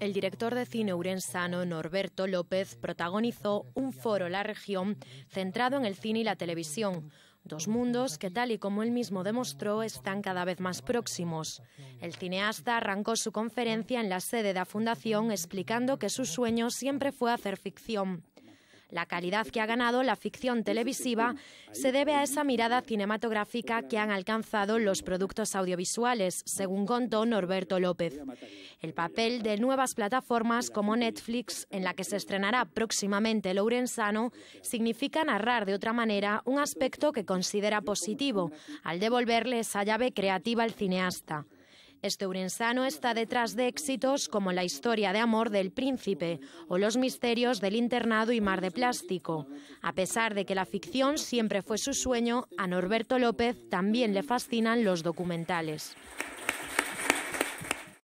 El director de cine urensano Norberto López protagonizó un foro La Región centrado en el cine y la televisión. Dos mundos que, tal y como él mismo demostró, están cada vez más próximos. El cineasta arrancó su conferencia en la sede de la Fundación explicando que su sueño siempre fue hacer ficción. La calidad que ha ganado la ficción televisiva se debe a esa mirada cinematográfica que han alcanzado los productos audiovisuales, según contó Norberto López. El papel de nuevas plataformas como Netflix, en la que se estrenará próximamente Lourenzano, significa narrar de otra manera un aspecto que considera positivo, al devolverle esa llave creativa al cineasta. Este urensano está detrás de éxitos como la historia de amor del príncipe o los misterios del internado y mar de plástico. A pesar de que la ficción siempre fue su sueño, a Norberto López también le fascinan los documentales.